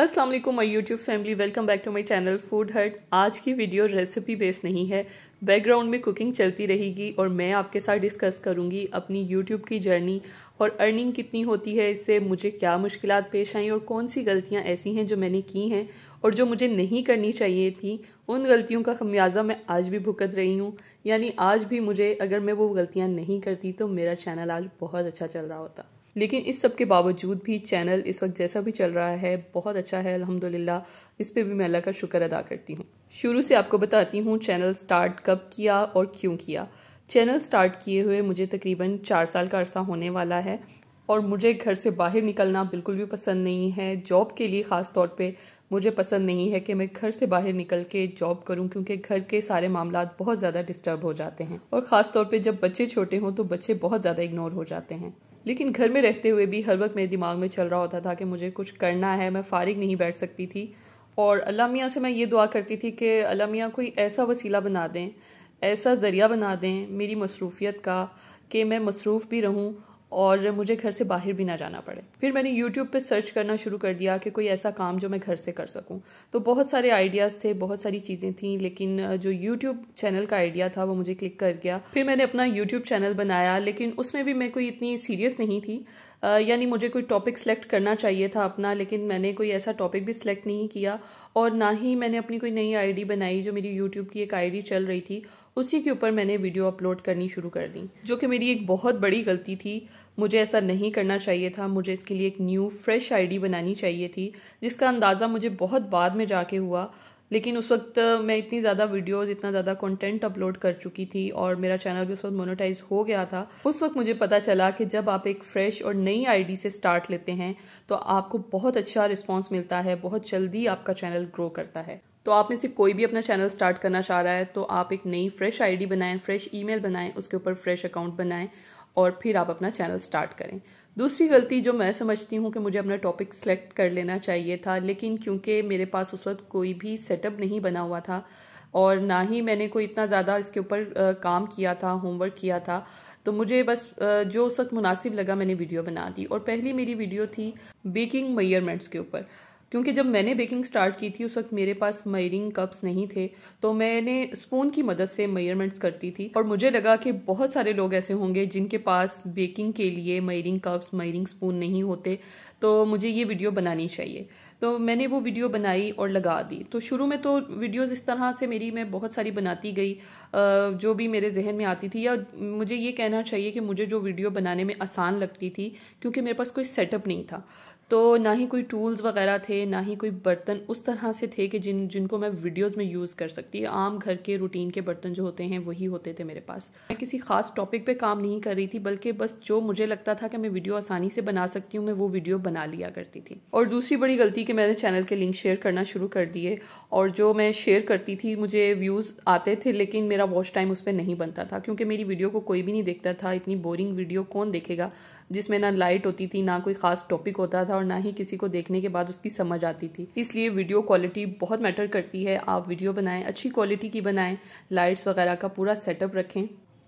Aslam my YouTube YouTube family welcome back to my channel food hurt आज की video recipe base नहीं है background में कुकिंग चलती रहेगी और मैं आपके साथ डिस्कस करूंगी अपनी यूट्यूब की जर्नी और अर्निंग कितनी होती है इससे मुझे क्या मुश्किल पेश आई और कौन सी गलतियाँ ऐसी हैं जो मैंने की हैं और जो मुझे नहीं करनी चाहिए थी उन गलतियों का खमियाजा मैं आज भी भुगत रही हूँ यानी आज भी मुझे अगर मैं वो गलतियाँ नहीं करती तो मेरा चैनल आज बहुत अच्छा चल रहा होता लेकिन इस सब के बावजूद भी चैनल इस वक्त जैसा भी चल रहा है बहुत अच्छा है अल्हम्दुलिल्लाह इस पे भी मैं अल्लाह का शुक्र अदा करती हूँ शुरू से आपको बताती हूँ चैनल स्टार्ट कब किया और क्यों किया चैनल स्टार्ट किए हुए मुझे तकरीबन चार साल का अरसा होने वाला है और मुझे घर से बाहर निकलना बिल्कुल भी पसंद नहीं है जॉब के लिए ख़ास तौर पर मुझे पसंद नहीं है कि मैं घर से बाहर निकल के जॉब करूं क्योंकि घर के सारे मामला बहुत ज़्यादा डिस्टर्ब हो जाते हैं और ख़ास तौर पे जब बच्चे छोटे हों तो बच्चे बहुत ज़्यादा इग्नोर हो जाते हैं लेकिन घर में रहते हुए भी हर वक्त मेरे दिमाग में चल रहा होता था कि मुझे कुछ करना है मैं फारिग नहीं बैठ सकती थी और अल्लाह मियाँ से मैं ये दुआ करती थी कि अल्लाह मियाँ कोई ऐसा वसीला बना दें ऐसा ज़रिया बना दें मेरी मसरूफ़ीत का कि मैं मसरूफ़ भी रहूँ और मुझे घर से बाहर भी ना जाना पड़े फिर मैंने यूट्यूब पे सर्च करना शुरू कर दिया कि कोई ऐसा काम जो मैं घर से कर सकूं तो बहुत सारे आइडियाज़ थे बहुत सारी चीज़ें थी लेकिन जो यूट्यूब चैनल का आइडिया था वो मुझे क्लिक कर गया फिर मैंने अपना यूट्यूब चैनल बनाया लेकिन उसमें भी मैं कोई इतनी सीरियस नहीं थी यानी मुझे कोई टॉपिक सेलेक्ट करना चाहिए था अपना लेकिन मैंने कोई ऐसा टॉपिक भी सिलेक्ट नहीं किया और ना ही मैंने अपनी कोई नई आई बनाई जो मेरी यूट्यूब की एक आई चल रही थी उसी के ऊपर मैंने वीडियो अपलोड करनी शुरू कर दी जो कि मेरी एक बहुत बड़ी गलती थी मुझे ऐसा नहीं करना चाहिए था मुझे इसके लिए एक न्यू फ्रेश आईडी बनानी चाहिए थी जिसका अंदाज़ा मुझे बहुत बाद में जाके हुआ लेकिन उस वक्त मैं इतनी ज़्यादा वीडियोस इतना ज़्यादा कंटेंट अपलोड कर चुकी थी और मेरा चैनल भी उस वक्त मोनोटाइज हो गया था उस वक्त मुझे पता चला कि जब आप एक फ्रेश और नई आईडी से स्टार्ट लेते हैं तो आपको बहुत अच्छा रिस्पॉन्स मिलता है बहुत जल्दी आपका चैनल ग्रो करता है तो आप में से कोई भी अपना चैनल स्टार्ट करना चाह रहा है तो आप एक नई फ्रेश आईडी बनाएं फ्रेश ईमेल बनाएं उसके ऊपर फ्रेश अकाउंट बनाएं और फिर आप अपना चैनल स्टार्ट करें दूसरी गलती जो मैं समझती हूँ कि मुझे अपना टॉपिक सेलेक्ट कर लेना चाहिए था लेकिन क्योंकि मेरे पास उस वक्त कोई भी सेटअप नहीं बना हुआ था और ना ही मैंने कोई इतना ज़्यादा इसके ऊपर काम किया था होमवर्क किया था तो मुझे बस जो उस वक्त मुनासिब लगा मैंने वीडियो बना दी और पहली मेरी वीडियो थी बेकिंग मयरमेंट्स के ऊपर क्योंकि जब मैंने बेकिंग स्टार्ट की थी उस वक्त मेरे पास मयरिंग कप्स नहीं थे तो मैंने स्पून की मदद से मयरमेंट्स करती थी और मुझे लगा कि बहुत सारे लोग ऐसे होंगे जिनके पास बेकिंग के लिए मयरिंग कप्स मयरिंग स्पून नहीं होते तो मुझे ये वीडियो बनानी चाहिए तो मैंने वो वीडियो बनाई और लगा दी तो शुरू में तो वीडियोस इस तरह से मेरी मैं बहुत सारी बनाती गई जो भी मेरे जहन में आती थी या मुझे ये कहना चाहिए कि मुझे जो वीडियो बनाने में आसान लगती थी क्योंकि मेरे पास कोई सेटअप नहीं था तो ना ही कोई टूल्स वगैरह थे ना ही कोई बर्तन उस तरह से थे कि जिन जिनको मैं वीडियोस में यूज़ कर सकती आम घर के रूटीन के बर्तन जो होते हैं वही होते थे मेरे पास मैं किसी ख़ास टॉपिक पे काम नहीं कर रही थी बल्कि बस जो मुझे लगता था कि मैं वीडियो आसानी से बना सकती हूँ मैं वो वीडियो बना लिया करती थी और दूसरी बड़ी गलती कि मैंने चैनल के लिंक शेयर करना शुरू कर दिए और जो मैं शेयर करती थी मुझे व्यूज़ आते थे लेकिन मेरा वॉच टाइम उस पर नहीं बनता था क्योंकि मेरी वीडियो को कोई भी नहीं देखता था इतनी बोरिंग वीडियो कौन देखेगा जिसमें ना लाइट होती थी ना कोई ख़ास टॉपिक होता था और ना ही किसी को देखने के बाद उसकी समझ आती थी इसलिए वीडियो क्वालिटी बहुत मैटर करती है आप वीडियो बनाएं अच्छी क्वालिटी की बनाएं लाइट्स वगैरह का पूरा सेटअप रखें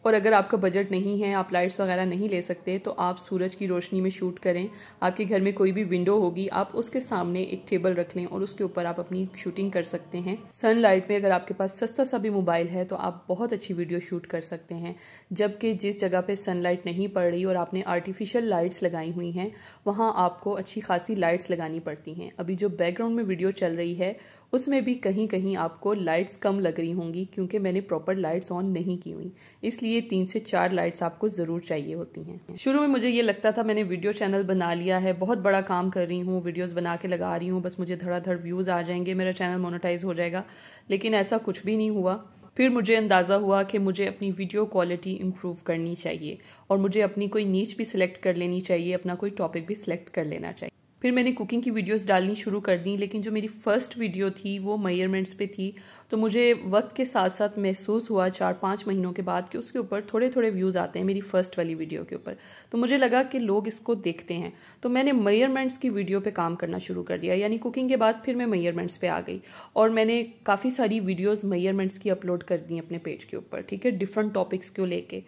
और अगर आपका बजट नहीं है आप लाइट्स वगैरह नहीं ले सकते तो आप सूरज की रोशनी में शूट करें आपके घर में कोई भी विंडो होगी आप उसके सामने एक टेबल रख लें और उसके ऊपर आप अपनी शूटिंग कर सकते हैं सनलाइट में अगर आपके पास सस्ता सा भी मोबाइल है तो आप बहुत अच्छी वीडियो शूट कर सकते हैं जबकि जिस जगह पर सनलाइट नहीं पड़ रही और आपने आर्टिफिशियल लाइट्स लगाई हुई हैं वहाँ आपको अच्छी खासी लाइट्स लगानी पड़ती हैं अभी जो बैकग्राउंड में वीडियो चल रही है उसमें भी कहीं कहीं आपको लाइट्स कम लग रही होंगी क्योंकि मैंने प्रॉपर लाइट्स ऑन नहीं की हुई इसलिए तीन से चार लाइट्स आपको ज़रूर चाहिए होती हैं शुरू में मुझे ये लगता था मैंने वीडियो चैनल बना लिया है बहुत बड़ा काम कर रही हूँ वीडियोज़ बना के लगा रही हूँ बस मुझे धड़ाधड़ व्यूज़ आ जाएंगे मेरा चैनल मोनोटाइज हो जाएगा लेकिन ऐसा कुछ भी नहीं हुआ फिर मुझे अंदाज़ा हुआ कि मुझे अपनी वीडियो क्वालिटी इम्प्रूव करनी चाहिए और मुझे अपनी कोई नीच भी सिलेक्ट कर लेनी चाहिए अपना कोई टॉपिक भी सिलेक्ट कर लेना चाहिए फिर मैंने कुकिंग की वीडियोस डालनी शुरू कर दी लेकिन जो मेरी फ़र्स्ट वीडियो थी वो मयरमेंट्स पे थी तो मुझे वक्त के साथ साथ महसूस हुआ चार पाँच महीनों के बाद कि उसके ऊपर थोड़े थोड़े व्यूज़ आते हैं मेरी फ़र्स्ट वाली वीडियो के ऊपर तो मुझे लगा कि लोग इसको देखते हैं तो मैंने मयरमेंट्स की वीडियो पर काम करना शुरू कर दिया यानी कुकिंग के बाद फिर मैं मयरमेंट्स पर आ गई और मैंने काफ़ी सारी वीडियोज़ मयरमेंट्स की अपलोड कर दी अपने पेज के ऊपर ठीक है डिफरेंट टॉपिक्स को लेके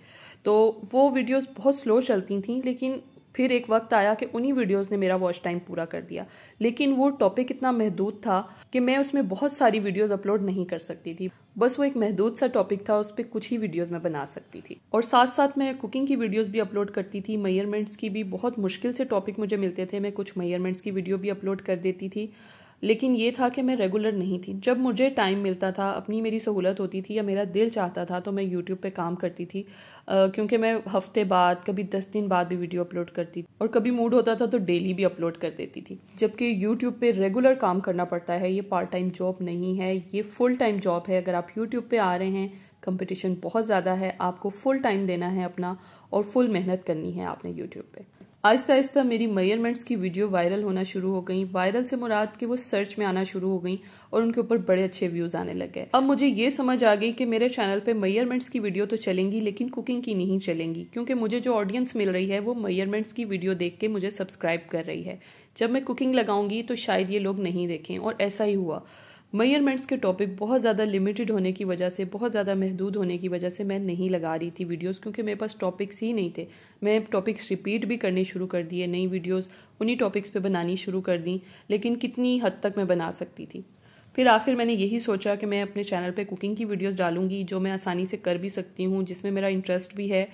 तो वो वीडियोज़ बहुत स्लो चलती थी लेकिन फिर एक वक्त आया कि उन्हीं वीडियोस ने मेरा वॉच टाइम पूरा कर दिया लेकिन वो टॉपिक इतना महदूद था कि मैं उसमें बहुत सारी वीडियोस अपलोड नहीं कर सकती थी बस वो एक महदूद सा टॉपिक था उस पर कुछ ही वीडियोस मैं बना सकती थी और साथ साथ मैं कुकिंग की वीडियोस भी अपलोड करती थी मयरमेंट्स की भी बहुत मुश्किल से टॉपिक मुझे मिलते थे मैं कुछ मयरमेंट्स की वीडियो भी अपलोड कर देती थी लेकिन ये था कि मैं रेगुलर नहीं थी जब मुझे टाइम मिलता था अपनी मेरी सहूलत होती थी या मेरा दिल चाहता था तो मैं यूट्यूब पे काम करती थी क्योंकि मैं हफ्ते बाद कभी दस दिन बाद भी वीडियो अपलोड करती थी और कभी मूड होता था तो डेली भी अपलोड कर देती थी जबकि यूट्यूब पर रेगुलर काम करना पड़ता है ये पार्ट टाइम जॉब नहीं है ये फुल टाइम जॉब है अगर आप यूट्यूब पर आ रहे हैं कंपटीशन बहुत ज़्यादा है आपको फुल टाइम देना है अपना और फुल मेहनत करनी है आपने यूट्यूब पे आहिस्ता आहिस्ता मेरी मेयरमेंट्स की वीडियो वायरल होना शुरू हो गई वायरल से मुराद के वो सर्च में आना शुरू हो गई और उनके ऊपर बड़े अच्छे व्यूज़ आने लग गए अब मुझे ये समझ आ गई कि मेरे चैनल पे मेयरमेंट्स की वीडियो तो चलेंगी लेकिन कुकिंग की नहीं चलेंगी क्योंकि मुझे जो ऑडियंस मिल रही है वो मेयरमेंट्स की वीडियो देख के मुझे सब्सक्राइब कर रही है जब मैं कुकिंग लगाऊंगी तो शायद ये लोग नहीं देखें और ऐसा ही हुआ मेयरमेंट्स के टॉपिक बहुत ज़्यादा लिमिटेड होने की वजह से बहुत ज़्यादा महदूद होने की वजह से मैं नहीं लगा रही थी वीडियोस क्योंकि मेरे पास टॉपिक्स ही नहीं थे मैं टॉपिक्स रिपीट भी करने शुरू कर दिए नई वीडियोस उन्हीं टॉपिक्स पे बनानी शुरू कर दी लेकिन कितनी हद तक मैं बना सकती थी फिर आखिर मैंने यही सोचा कि मैं अपने चैनल पर कुकिंग की वीडियोज़ डालूंगी जो मैं आसानी से कर भी सकती हूँ जिसमें मेरा इंटरेस्ट भी है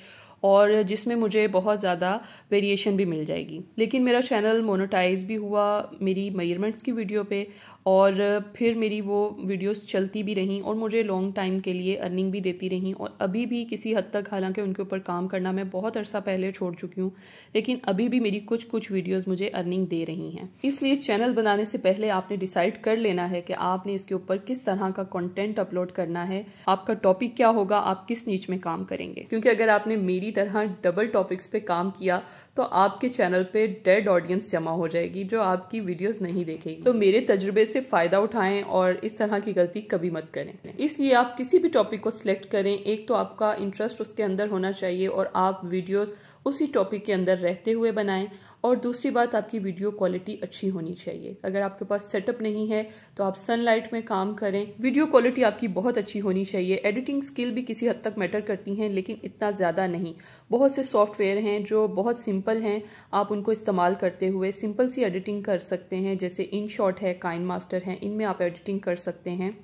और जिसमें मुझे बहुत ज़्यादा वेरिएशन भी मिल जाएगी लेकिन मेरा चैनल मोनोटाइज भी हुआ मेरी मयरमेंट्स की वीडियो पे और फिर मेरी वो वीडियोस चलती भी रहीं और मुझे लॉन्ग टाइम के लिए अर्निंग भी देती रहीं और अभी भी किसी हद तक हालांकि उनके ऊपर काम करना मैं बहुत अरसा पहले छोड़ चुकी हूँ लेकिन अभी भी मेरी कुछ कुछ वीडियोज़ मुझे अर्निंग दे रही हैं इसलिए चैनल बनाने से पहले आपने डिसाइड कर लेना है कि आपने इसके ऊपर किस तरह का कॉन्टेंट अपलोड करना है आपका टॉपिक क्या होगा आप किस नीच में काम करेंगे क्योंकि अगर आपने मेरी पूरी तरह डबल टॉपिक्स पे काम किया तो आपके चैनल पे डेड ऑडियंस जमा हो जाएगी जो आपकी वीडियोस नहीं देखेगी तो मेरे तजुर्बे से फ़ायदा उठाएं और इस तरह की गलती कभी मत करें इसलिए आप किसी भी टॉपिक को सिलेक्ट करें एक तो आपका इंटरेस्ट उसके अंदर होना चाहिए और आप वीडियोज़ उसी टॉपिक के अंदर रहते हुए बनाएं और दूसरी बात आपकी वीडियो क्वालिटी अच्छी होनी चाहिए अगर आपके पास सेटअप नहीं है तो आप सनलाइट में काम करें वीडियो क्वालिटी आपकी बहुत अच्छी होनी चाहिए एडिटिंग स्किल भी किसी हद तक मैटर करती हैं लेकिन इतना ज़्यादा नहीं बहुत से सॉफ्टवेयर हैं जो बहुत सिंपल हैं आप उनको इस्तेमाल करते हुए सिंपल सी एडिटिंग कर सकते हैं जैसे इन शॉट है काइन मास्टर है इनमें आप एडिटिंग कर सकते हैं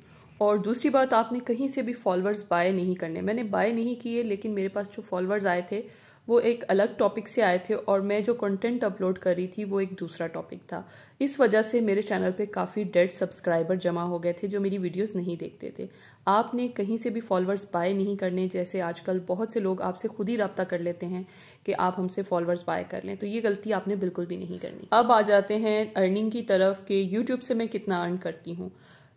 और दूसरी बात आपने कहीं से भी फॉलोअर्स बाय नहीं करने मैंने बाय नहीं किए लेकिन मेरे पास जो फॉलोअर्स आए थे वो एक अलग टॉपिक से आए थे और मैं जो कंटेंट अपलोड कर रही थी वो एक दूसरा टॉपिक था इस वजह से मेरे चैनल पे काफ़ी डेड सब्सक्राइबर जमा हो गए थे जो मेरी वीडियोस नहीं देखते थे आपने कहीं से भी फॉलोअर्स बाय नहीं करने जैसे आजकल बहुत से लोग आपसे खुद ही रबता कर लेते हैं कि आप हमसे फॉलोअर्स बाय कर लें तो ये गलती आपने बिल्कुल भी नहीं करनी अब आ जाते हैं अर्निंग की तरफ कि यूट्यूब से मैं कितना अर्न करती हूँ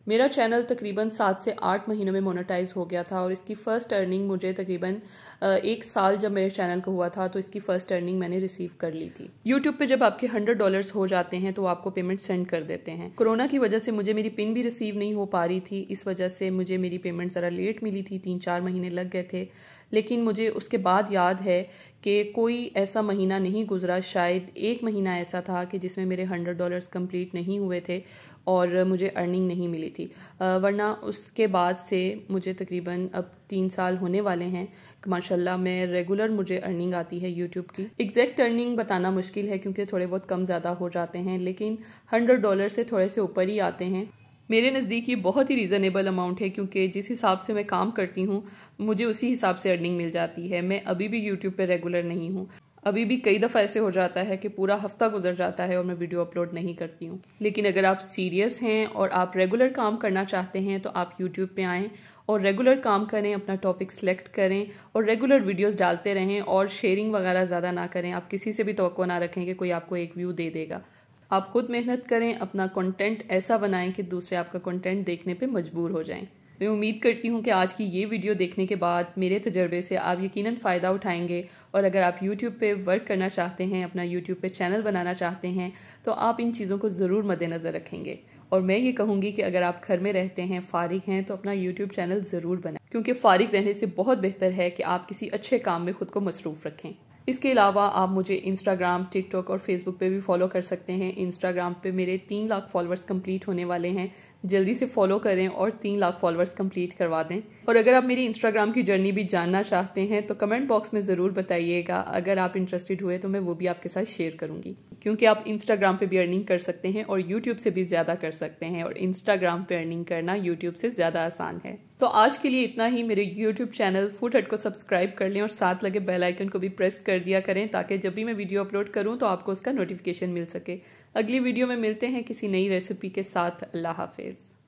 मेरा चैनल तकरीबन सात से आठ महीनों में मोनेटाइज हो गया था और इसकी फ़र्स्ट अर्निंग मुझे तकरीबन एक साल जब मेरे चैनल को हुआ था तो इसकी फ़र्स्ट अर्निंग मैंने रिसीव कर ली थी यूट्यूब पर जब आपके हंड्रेड डॉलर्स हो जाते हैं तो आपको पेमेंट सेंड कर देते हैं कोरोना की वजह से मुझे मेरी पिन भी रिसीव नहीं हो पा रही थी इस वजह से मुझे मेरी पेमेंट ज़रा लेट मिली थी तीन चार महीने लग गए थे लेकिन मुझे उसके बाद याद है कि कोई ऐसा महीना नहीं गुजरा शायद एक महीना ऐसा था कि जिसमें मेरे हंड्रेड डॉलर्स कंप्लीट नहीं हुए थे और मुझे अर्निंग नहीं मिली थी वरना उसके बाद से मुझे तकरीबन अब तीन साल होने वाले हैं माशाल्लाह मैं रेगुलर मुझे अर्निंग आती है यूट्यूब की एग्जैक्ट अर्निंग बताना मुश्किल है क्योंकि थोड़े बहुत कम ज़्यादा हो जाते हैं लेकिन हंड्रेड डॉलर से थोड़े से ऊपर ही आते हैं मेरे नज़दीक ये बहुत ही रीज़नेबल अमाउंट है क्योंकि जिस हिसाब से मैं काम करती हूँ मुझे उसी हिसाब से अर्निंग मिल जाती है मैं अभी भी यूट्यूब पर रेगुलर नहीं हूँ अभी भी कई दफ़ा ऐसे हो जाता है कि पूरा हफ्ता गुजर जाता है और मैं वीडियो अपलोड नहीं करती हूँ लेकिन अगर आप सीरियस हैं और आप रेगुलर काम करना चाहते हैं तो आप यूट्यूब पे आएँ और रेगुलर काम करें अपना टॉपिक सेलेक्ट करें और रेगुलर वीडियोस डालते रहें और शेयरिंग वगैरह ज़्यादा ना करें आप किसी से भी तो ना रखें कि कोई आपको एक व्यू दे देगा आप खुद मेहनत करें अपना कॉन्टेंट ऐसा बनाएं कि दूसरे आपका कॉन्टेंट देखने पर मजबूर हो जाएँ मैं उम्मीद करती हूँ कि आज की ये वीडियो देखने के बाद मेरे तजर्बे से आप यकीनन फ़ायदा उठाएंगे और अगर आप यूट्यूब पे वर्क करना चाहते हैं अपना यूट्यूब पे चैनल बनाना चाहते हैं तो आप इन चीज़ों को ज़रूर मद्देनज़र रखेंगे और मैं ये कहूँगी कि अगर आप घर में रहते हैं फारिग हैं तो अपना यूट्यूब चैनल ज़रूर बनाएं क्योंकि फारिग रहने से बहुत बेहतर है कि आप किसी अच्छे काम में ख़ुद को मसरूफ़ रखें इसके अलावा आप मुझे इंस्टाग्राम टिकटॉक और फेसबुक पे भी फॉलो कर सकते हैं इंस्टाग्राम पे मेरे तीन लाख फॉलोअर्स कंप्लीट होने वाले हैं जल्दी से फॉलो करें और तीन लाख फॉलोअर्स कंप्लीट करवा दें और अगर आप मेरी इंस्टाग्राम की जर्नी भी जानना चाहते हैं तो कमेंट बॉक्स में ज़रूर बताइएगा अगर आप इंटरेस्टेड हुए तो मैं वो भी आपके साथ शेयर करूँगी क्योंकि आप इंस्टाग्राम पर भी अर्निंग कर सकते हैं और यूट्यूब से भी ज़्यादा कर सकते हैं और इंस्टाग्राम पर अर्निंग करना यूट्यूब से ज़्यादा आसान है तो आज के लिए इतना ही मेरे YouTube चैनल फूड हट को सब्सक्राइब कर लें और साथ लगे बेल आइकन को भी प्रेस कर दिया करें ताकि जब भी मैं वीडियो अपलोड करूं तो आपको उसका नोटिफिकेशन मिल सके अगली वीडियो में मिलते हैं किसी नई रेसिपी के साथ अल्लाह हाफिज़